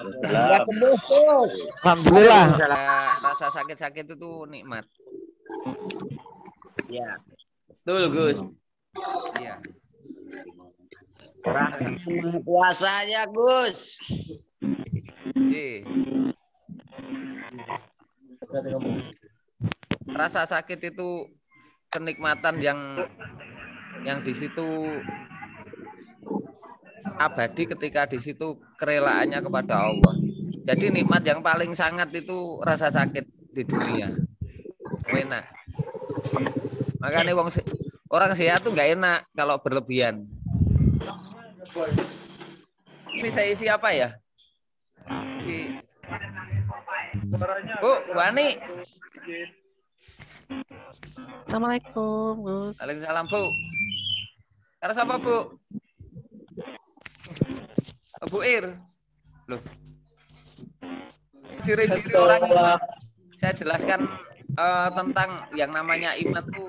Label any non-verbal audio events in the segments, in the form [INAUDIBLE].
Alhamdulillah. Alhamdulillah. Iya, rasa sakit-sakit itu tuh nikmat. Ya. Betul, Gus. Iya. Serahkan puasanya, Gus. J. Rasa sakit itu kenikmatan yang yang di situ abadi ketika di situ kerelaannya kepada Allah. Jadi nikmat yang paling sangat itu rasa sakit di dunia. Enak. Makanya wong orang sehat tuh nggak enak kalau berlebihan. Ini saya isi apa ya? Si Bu, Ani. Assalamualaikum, Gus. Waalaikumsalam, Bu. Karena siapa, Bu? Bu Ir. Loh. Ciri-ciri orang iman. Saya jelaskan uh, tentang yang namanya iman itu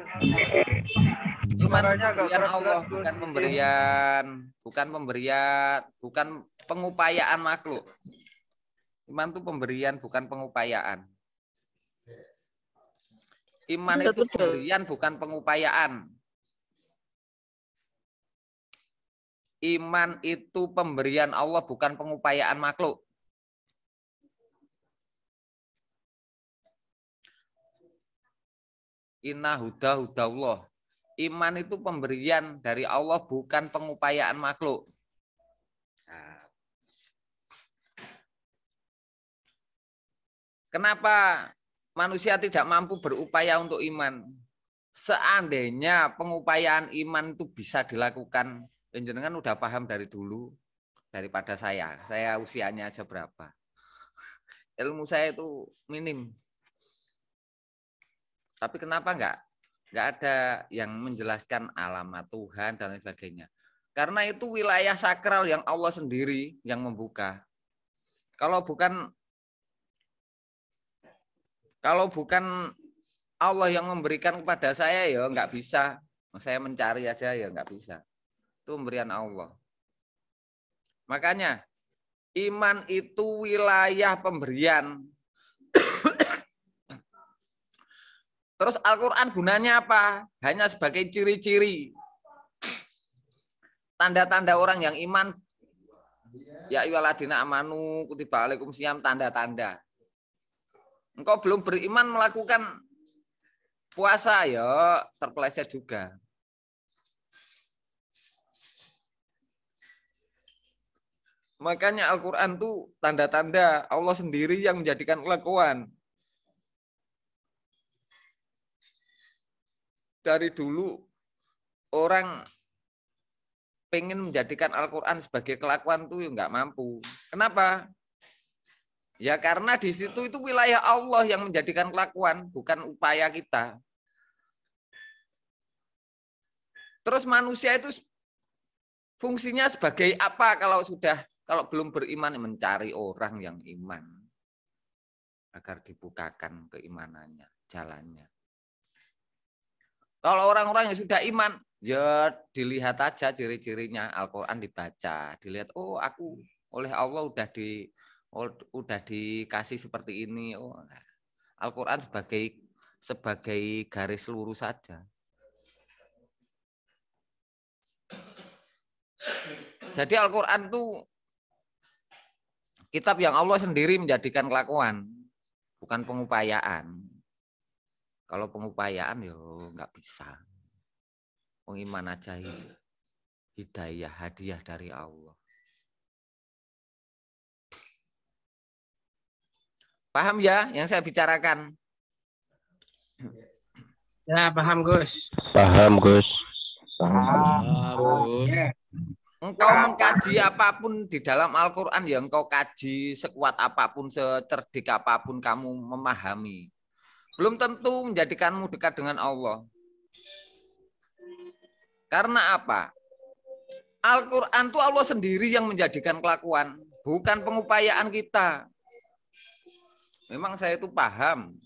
iman pemberian Allah bukan pemberian bukan pemberian bukan pengupayaan makhluk iman itu pemberian bukan pengupayaan iman itu pemberian bukan pengupayaan iman itu pemberian Allah bukan pengupayaan makhluk. Inna huda Allah. Iman itu pemberian dari Allah bukan pengupayaan makhluk. Kenapa manusia tidak mampu berupaya untuk iman? Seandainya pengupayaan iman itu bisa dilakukan jenengan udah paham dari dulu daripada saya. Saya usianya aja berapa. Ilmu saya itu minim. Tapi kenapa enggak? Enggak ada yang menjelaskan alamat Tuhan dan lain sebagainya. Karena itu wilayah sakral yang Allah sendiri yang membuka. Kalau bukan kalau bukan Allah yang memberikan kepada saya ya enggak bisa. Saya mencari aja ya enggak bisa pemberian Allah. Makanya iman itu wilayah pemberian. Terus Al-Quran gunanya apa? Hanya sebagai ciri-ciri. Tanda-tanda orang yang iman. Ya iwaladina amanu kutiba alaikum siam tanda-tanda. Engkau belum beriman melakukan puasa ya terpeleset juga. Makanya Al-Quran itu tanda-tanda Allah sendiri yang menjadikan kelakuan. Dari dulu orang pengen menjadikan Al-Quran sebagai kelakuan tuh nggak mampu. Kenapa? Ya karena di situ itu wilayah Allah yang menjadikan kelakuan, bukan upaya kita. Terus manusia itu fungsinya sebagai apa kalau sudah kalau belum beriman, mencari orang yang iman. Agar dibukakan keimanannya, jalannya. Kalau orang-orang yang sudah iman, ya dilihat aja ciri-cirinya. Al-Quran dibaca, dilihat, oh aku oleh Allah udah di udah dikasih seperti ini. Oh, nah, Al-Quran sebagai sebagai garis lurus saja. Jadi Al-Quran tuh kitab yang Allah sendiri menjadikan kelakuan, bukan pengupayaan. Kalau pengupayaan yo nggak bisa. Pengiman aja Hidayah, hadiah dari Allah. Paham ya yang saya bicarakan? Ya, paham Gus. Paham Gus. Paham. paham. Engkau mengkaji apapun di dalam Al-Quran yang engkau kaji sekuat apapun, secerdik apapun kamu memahami. Belum tentu menjadikanmu dekat dengan Allah. Karena apa? Al-Quran itu Allah sendiri yang menjadikan kelakuan. Bukan pengupayaan kita. Memang saya itu paham.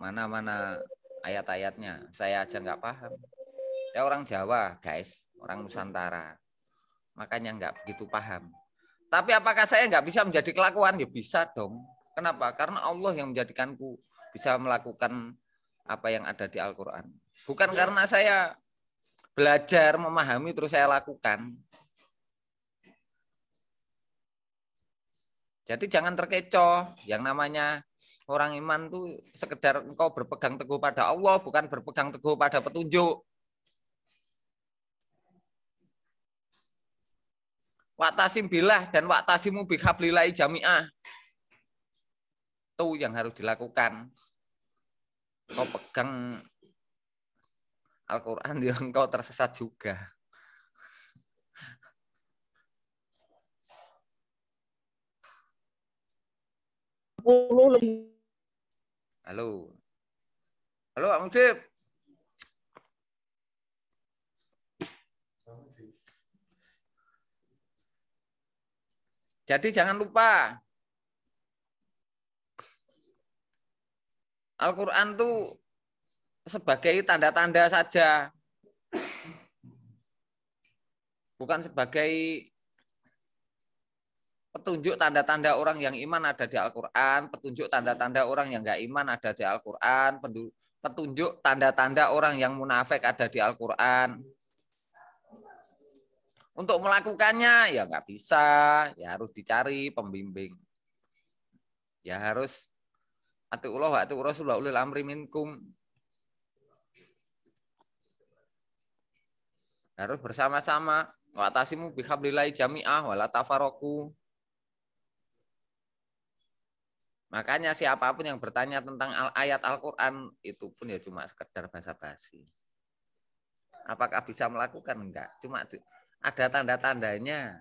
Mana-mana ayat-ayatnya. Saya aja nggak paham. Saya orang Jawa, guys. Orang Nusantara Makanya nggak begitu paham. Tapi apakah saya nggak bisa menjadi kelakuan? Ya bisa dong. Kenapa? Karena Allah yang menjadikanku bisa melakukan apa yang ada di Al-Quran. Bukan iya. karena saya belajar, memahami, terus saya lakukan. Jadi jangan terkecoh. Yang namanya orang iman tuh sekedar engkau berpegang teguh pada Allah, bukan berpegang teguh pada petunjuk. Waktasim bilah dan waktasimu bihablilai jami'ah. Itu yang harus dilakukan. Kau pegang Al-Quran ya [LAUGHS] kau tersesat juga. Halo. Halo, Bang Mudib. Jadi jangan lupa Al-Qur'an itu sebagai tanda-tanda saja. Bukan sebagai petunjuk tanda-tanda orang yang iman ada di Al-Qur'an, petunjuk tanda-tanda orang yang enggak iman ada di Al-Qur'an, petunjuk tanda-tanda orang yang munafik ada di Al-Qur'an. Untuk melakukannya ya nggak bisa, ya harus dicari pembimbing. Ya harus atiullah wa rasulullah ulil amri minkum. Harus bersama-sama. Wa tasimu bihablillahi jami'ah wala tafaroku. Makanya siapapun yang bertanya tentang al ayat Al-Quran, itu pun ya cuma sekedar basa-basi. Apakah bisa melakukan? Enggak. Cuma ada tanda-tandanya.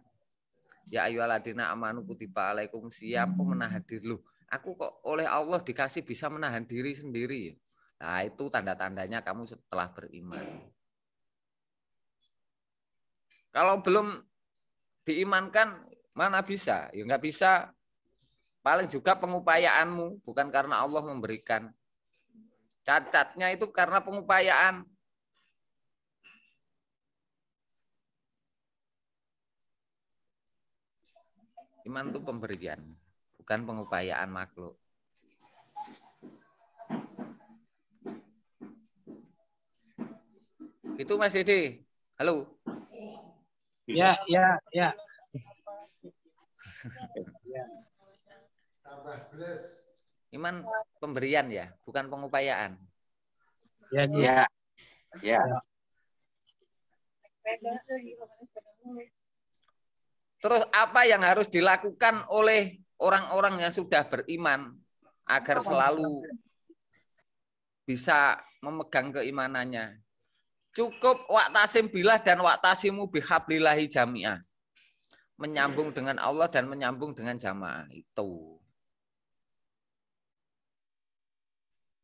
Ya ayu aladina amanu kutiba alaikum siap menahan diri. lu. aku kok oleh Allah dikasih bisa menahan diri sendiri. Ya? Nah, itu tanda-tandanya kamu setelah beriman. Kalau belum diimankan, mana bisa? Ya nggak bisa. Paling juga pengupayaanmu, bukan karena Allah memberikan. Cacatnya itu karena pengupayaan. Iman itu pemberian, bukan pengupayaan makhluk. Itu Mas Didi, Halo. Ya, ya, ya. [LAUGHS] Iman pemberian ya, bukan pengupayaan. Ya, gitu. ya. Ya. ya. Terus apa yang harus dilakukan oleh orang-orang yang sudah beriman agar selalu bisa memegang keimanannya? Cukup waktasim bilah dan waktasimu bihablillahi jami'ah. Menyambung dengan Allah dan menyambung dengan jamaah. Itu.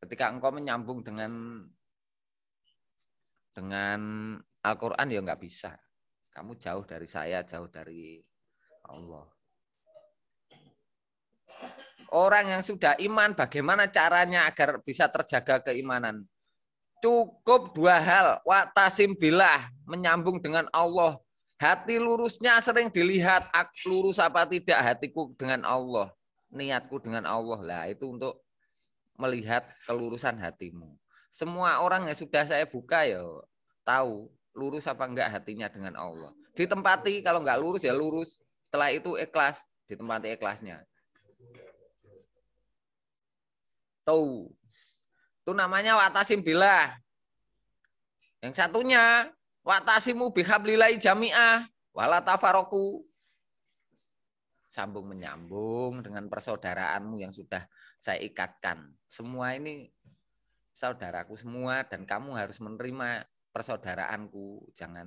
Ketika engkau menyambung dengan dengan Al-Quran ya nggak bisa kamu jauh dari saya, jauh dari Allah. Orang yang sudah iman, bagaimana caranya agar bisa terjaga keimanan? Cukup dua hal, watasim bilah, menyambung dengan Allah. Hati lurusnya sering dilihat, lurus apa tidak hatiku dengan Allah. Niatku dengan Allah lah, itu untuk melihat kelurusan hatimu. Semua orang yang sudah saya buka ya tahu lurus apa enggak hatinya dengan Allah. Ditempati kalau enggak lurus ya lurus. Setelah itu ikhlas, ditempati ikhlasnya. Tahu. Itu namanya watasim bila. Yang satunya watasimu bihablilai jami'ah wala tafaroku. Sambung menyambung dengan persaudaraanmu yang sudah saya ikatkan. Semua ini saudaraku semua dan kamu harus menerima persaudaraanku. Jangan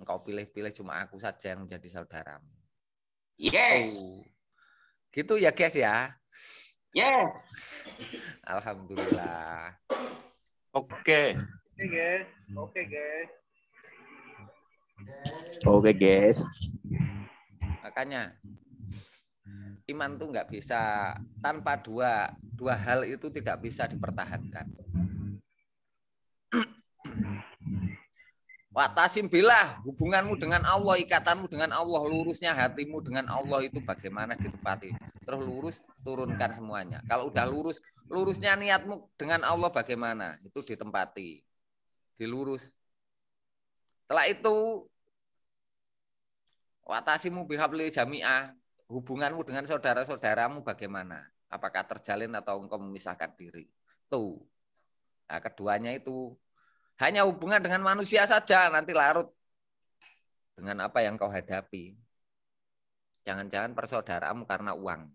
engkau pilih-pilih cuma aku saja yang menjadi saudaramu. Yes. Oh. Gitu ya, guys ya. Yes. Alhamdulillah. Oke. Oke, guys. Oke, guys. Oke, guys. Makanya iman tuh nggak bisa tanpa dua dua hal itu tidak bisa dipertahankan. Watasim bilah hubunganmu dengan Allah, ikatanmu dengan Allah, lurusnya hatimu dengan Allah itu bagaimana ditepati. Terus lurus, turunkan semuanya. Kalau udah lurus, lurusnya niatmu dengan Allah bagaimana? Itu ditempati. Dilurus. Setelah itu, watasimu bihabli jami'ah. Hubunganmu dengan saudara-saudaramu bagaimana? Apakah terjalin atau engkau memisahkan diri? Tuh. Nah, keduanya itu hanya hubungan dengan manusia saja nanti larut dengan apa yang kau hadapi. Jangan-jangan persaudaramu karena uang.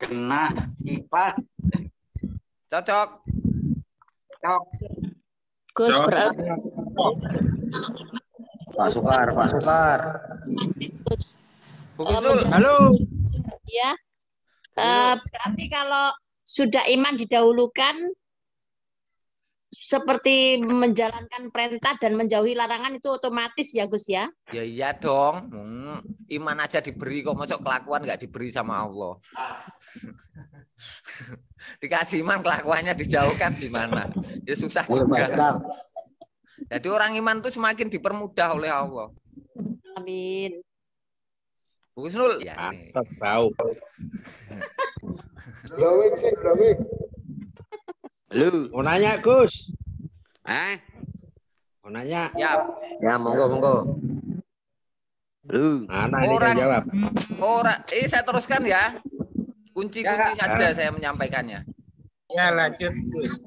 Kena ipas. Cocok. Cocok. Gus Pak Sukar, Pak Sukar. Bukusul. Halo. Ya. Uh, berarti kalau sudah iman didahulukan seperti menjalankan perintah dan menjauhi larangan itu otomatis ya Gus ya? Ya iya dong. Hmm. Iman aja diberi kok masuk kelakuan nggak diberi sama Allah. [LAUGHS] Dikasih iman kelakuannya dijauhkan di mana Ya susah juga. Jadi orang iman tuh semakin dipermudah oleh Allah. Amin. Bu Kusnul. Ya, Mantap, tahu. Drawing sih, drawing. Lu. Mau nanya, Gus. Eh? Mau nanya. Siap. Ya, monggo, monggo. Lu. Mana orang, jawab. Orang, ini eh, saya teruskan ya. Kunci-kunci ya, saja ya. saya menyampaikannya. Ya, lanjut, Gus.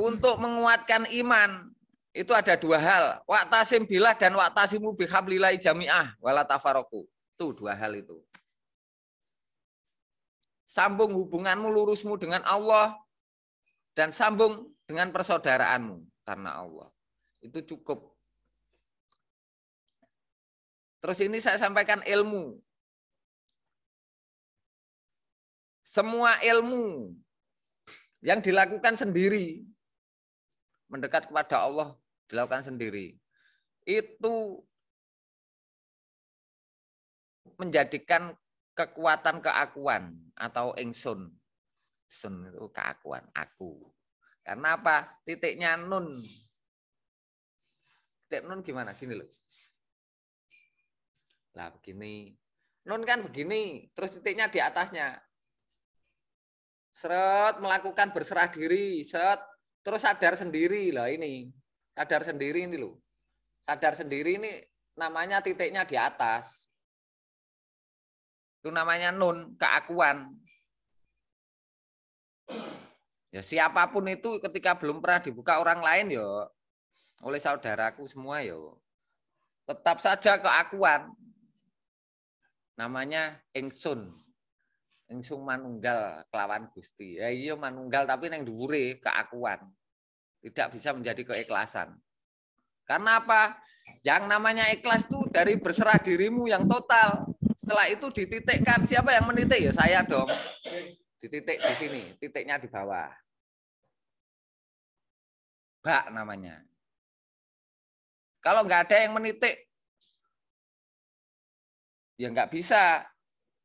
Untuk menguatkan iman, itu ada dua hal. Waktasim bilah dan waktasimu bihablilai jami'ah walatafaroku, Itu dua hal itu. Sambung hubunganmu lurusmu dengan Allah dan sambung dengan persaudaraanmu karena Allah. Itu cukup. Terus ini saya sampaikan ilmu. Semua ilmu yang dilakukan sendiri mendekat kepada Allah dilakukan sendiri itu menjadikan kekuatan keakuan atau engsun. Sun itu keakuan, aku. Karena apa? Titiknya nun. Titik nun gimana? Gini loh. Lah begini. Nun kan begini, terus titiknya di atasnya. Seret melakukan berserah diri, seret terus sadar sendiri lah ini. Sadar sendiri ini loh. Sadar sendiri ini namanya titiknya di atas. Itu namanya nun, keakuan. Ya siapapun itu ketika belum pernah dibuka orang lain ya oleh saudaraku semua ya. Tetap saja keakuan. Namanya engsun. Engsun manunggal kelawan Gusti. Ya iya manunggal tapi neng dhuwure keakuan tidak bisa menjadi keikhlasan. Karena apa? Yang namanya ikhlas itu dari berserah dirimu yang total. Setelah itu dititikkan. Siapa yang menitik? Ya saya dong. Dititik di sini. Titiknya di bawah. Bak namanya. Kalau nggak ada yang menitik, ya nggak bisa.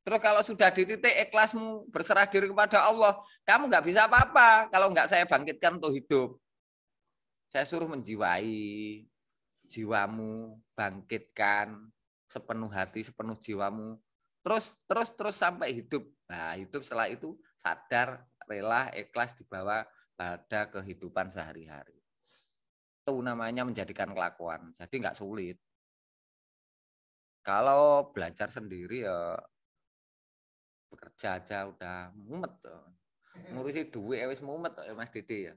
Terus kalau sudah dititik ikhlasmu berserah diri kepada Allah, kamu nggak bisa apa-apa kalau nggak saya bangkitkan untuk hidup. Saya suruh menjiwai jiwamu, bangkitkan sepenuh hati, sepenuh jiwamu. Terus terus terus sampai hidup. Nah, hidup setelah itu sadar, rela, ikhlas dibawa pada kehidupan sehari-hari. Itu namanya menjadikan kelakuan. Jadi nggak sulit. Kalau belajar sendiri ya bekerja aja udah mumet ngurusi duit ya, wis mumet ya Mas Didi ya.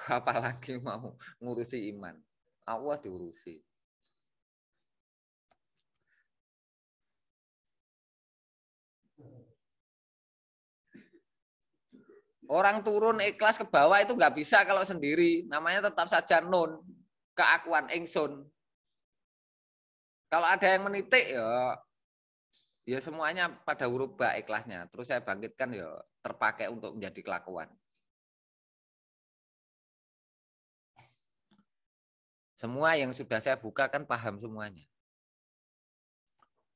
[LAUGHS] apalagi mau ngurusi iman. Allah diurusi. Orang turun ikhlas ke bawah itu nggak bisa kalau sendiri. Namanya tetap saja non keakuan engsun. Kalau ada yang menitik ya ya semuanya pada huruf ba ikhlasnya. Terus saya bangkitkan ya terpakai untuk menjadi kelakuan. Semua yang sudah saya buka kan paham semuanya.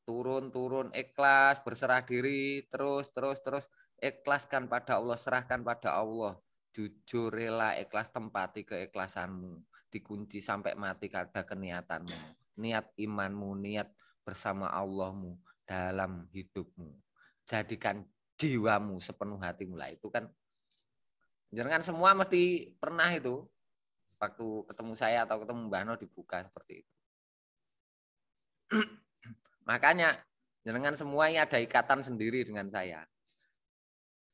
Turun-turun ikhlas, berserah diri, terus, terus, terus. Ikhlaskan pada Allah, serahkan pada Allah. Jujur, rela, ikhlas, tempati keikhlasanmu. Dikunci sampai mati karena keniatanmu. Niat imanmu, niat bersama Allahmu dalam hidupmu. Jadikan jiwamu sepenuh hatimu lah. Itu kan, jangan semua mesti pernah itu waktu ketemu saya atau ketemu Mbak No dibuka seperti itu. [CLEARS THROAT] Makanya dengan semuanya ada ikatan sendiri dengan saya.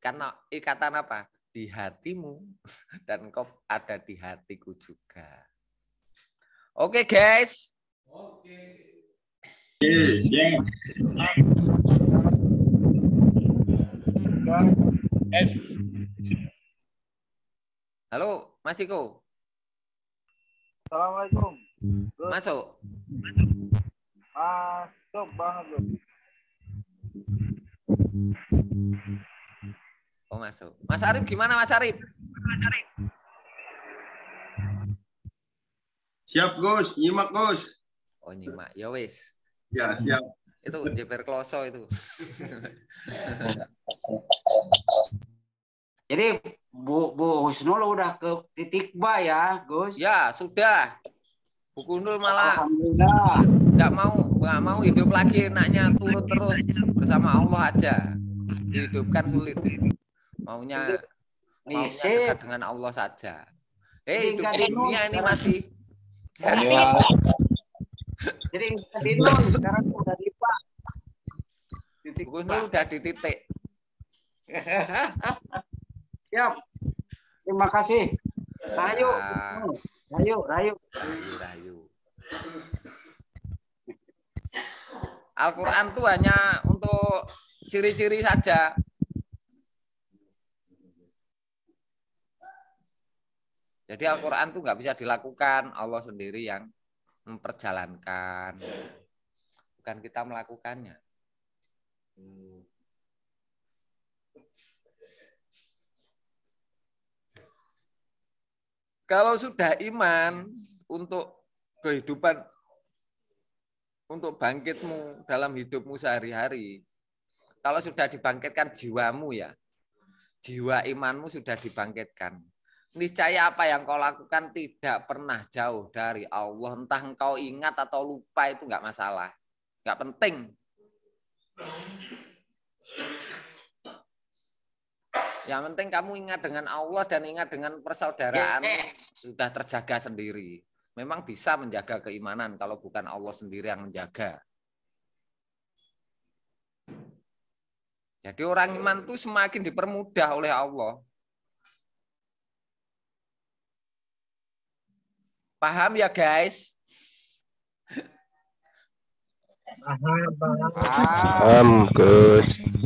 Karena ikatan apa? Di hatimu [LAUGHS] dan kau ada di hatiku juga. Oke guys. Oke. Okay. yeah. Halo, Mas Iko. Assalamualaikum. Good. Hmm. Masuk. Masuk banget loh. Oh masuk. Mas Arif gimana Mas Arif? Mas Arif. Siap Gus, nyimak Gus. Oh nyimak, ya wis. Ya siap. Itu JPR Kloso itu. Jadi Bu Bu Husnul udah ke titik ba ya, Gus? Ya, sudah. Bu Kundul malah Nggak mau, nggak mau hidup lagi, enaknya turun terus bersama Allah aja. Dihidupkan sulit. Maunya maunya iya. dekat dengan Allah saja. Eh, hidup dunia ini masih jadi sekarang udah di pak. Titik Bukunya udah di titik. [LAUGHS] Siap. Terima kasih. Rayu. Ya. Rayu, Rayu. Rayu, Rayu. Al-Quran itu hanya untuk ciri-ciri saja. Jadi Al-Quran itu nggak bisa dilakukan. Allah sendiri yang memperjalankan. Bukan kita melakukannya. Hmm. Kalau sudah iman untuk kehidupan untuk bangkitmu dalam hidupmu sehari-hari. Kalau sudah dibangkitkan jiwamu ya. Jiwa imanmu sudah dibangkitkan. Niscaya apa yang kau lakukan tidak pernah jauh dari Allah. Entah engkau ingat atau lupa itu enggak masalah. Enggak penting. Yang penting kamu ingat dengan Allah dan ingat dengan persaudaraan ya. sudah terjaga sendiri. Memang bisa menjaga keimanan kalau bukan Allah sendiri yang menjaga. Jadi orang iman itu semakin dipermudah oleh Allah. Paham ya guys? Paham, paham. Paham, Gus.